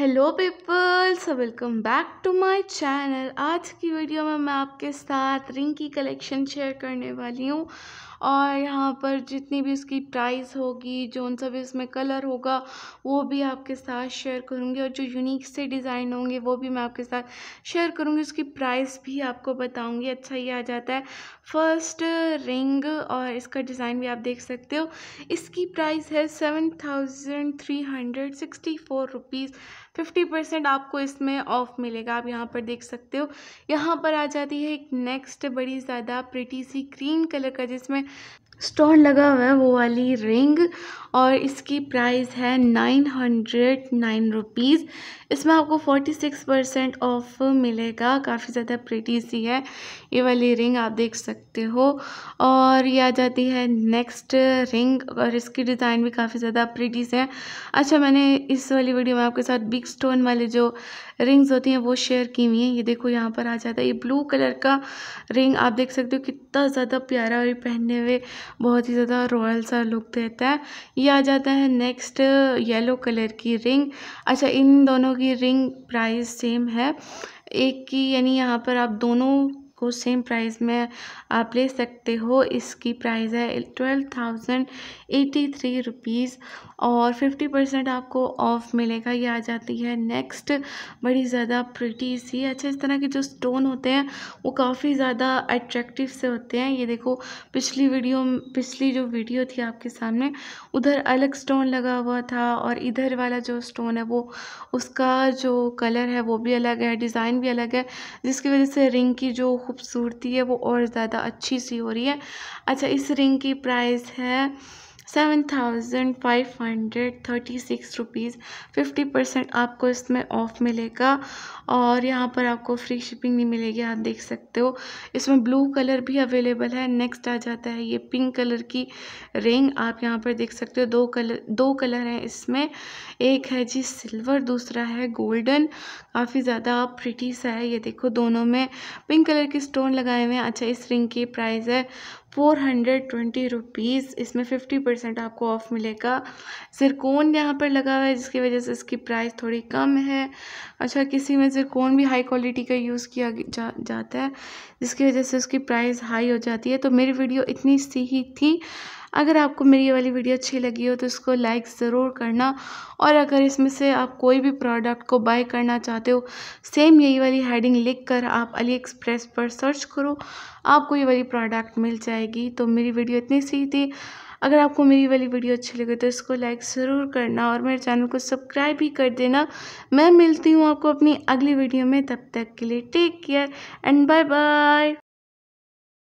hello peoples welcome back to my channel आज की video में मैं आपके साथ रिंग की कलेक्शन शेयर करने वाली हूँ और यहाँ पर जितनी भी उसकी प्राइस होगी जो उन सभी उसमें कलर होगा वो भी आपके साथ शेयर करूँगी और जो यूनिक से डिज़ाइन होंगे वो भी मैं आपके साथ शेयर करूँगी उसकी प्राइस भी आपको बताऊँगी अच्छा ये आ जाता है फर्स्ट रिंग और इसका डिज़ाइन भी आप देख सकते हो इसकी प्राइस है seven thousand three hundred sixty four rupees fifty percent आपको इसमें ऑफ मिलेगा आप यहाँ पर देख सकते हो यहाँ पर आ जाती है एक नेक्स्ट बड़ी ज़्यादा प्रिटी सी ग्रीन कलर का जिसमें स्टोन लगा हुआ है वो वाली रिंग और इसकी प्राइस है नाइन हंड्रेड नाइन रुपीज़ इसमें आपको फोर्टी सिक्स परसेंट ऑफ मिलेगा काफ़ी ज़्यादा प्रिटी सी है ये वाली रिंग आप देख सकते हो और ये आ जाती है नेक्स्ट रिंग और इसकी डिज़ाइन भी काफ़ी ज़्यादा प्रिटी से है अच्छा मैंने इस वाली वीडियो में आपके साथ बिग स्टोन वाले जो रिंग्स होती हैं वो शेयर की हुई हैं ये देखो यहाँ पर आ जाता है ये ब्लू कलर का रिंग आप देख सकते हो कितना ज़्यादा प्यारा और ये पहनने हुए बहुत ही ज़्यादा रॉयल सा लुक देता है ये आ जाता है नेक्स्ट येलो कलर की रिंग अच्छा इन दोनों की रिंग प्राइस सेम है एक की यानी यहाँ पर आप दोनों इसको सेम प्राइस में आप ले सकते हो इसकी प्राइस है twelve thousand eighty three rupees और फिफ्टी परसेंट आपको ऑफ मिलेगा ये आ जाती है नेक्स्ट बड़ी ज़्यादा प्रिटी सी अच्छा इस तरह के जो स्टोन होते हैं वो काफ़ी ज़्यादा अट्रैक्टिव से होते हैं ये देखो पिछली वीडियो पिछली जो वीडियो थी आपके सामने उधर अलग स्टोन लगा हुआ था और इधर वाला जो स्टोन है वो उसका जो कलर है वो भी अलग है डिज़ाइन भी अलग है जिसकी वजह से रिंग की जो खूबसूरती है वो और ज़्यादा अच्छी सी हो रही है अच्छा इस रिंग की प्राइस है seven thousand five hundred thirty six rupees fifty percent आपको इसमें ऑफ़ मिलेगा और यहाँ पर आपको फ्री शिपिंग नहीं मिलेगी आप देख सकते हो इसमें ब्लू कलर भी अवेलेबल है नेक्स्ट आ जाता है ये पिंक कलर की रिंग आप यहाँ पर देख सकते हो दो कलर दो कलर हैं इसमें एक है जी सिल्वर दूसरा है गोल्डन काफ़ी ज़्यादा आप प्रिटी सा है ये देखो दोनों में पिंक कलर के स्टोन लगाए हुए हैं अच्छा इस रिंग की प्राइस है फ़ोर हंड्रेड ट्वेंटी रुपीज़ इसमें फ़िफ्टी परसेंट आपको ऑफ़ मिलेगा ज़िरकोन यहाँ पर लगा हुआ है जिसकी वजह से इसकी प्राइस थोड़ी कम है अच्छा किसी में ज़िरकोन भी हाई क्वालिटी का यूज़ किया जा, जाता है जिसकी वजह से उसकी प्राइस हाई हो जाती है तो मेरी वीडियो इतनी सी ही थी अगर आपको मेरी ये वाली वीडियो अच्छी लगी हो तो इसको लाइक ज़रूर करना और अगर इसमें से आप कोई भी प्रोडक्ट को बाय करना चाहते हो सेम यही वाली हेडिंग लिख कर आप अली एक्सप्रेस पर सर्च करो आपको ये वाली प्रोडक्ट मिल जाएगी तो मेरी वीडियो इतनी सी थी अगर आपको मेरी वाली वीडियो अच्छी लगे तो इसको लाइक ज़रूर करना और मेरे चैनल को सब्सक्राइब भी कर देना मैं मिलती हूँ आपको अपनी अगली वीडियो में तब तक के लिए take care and bye bye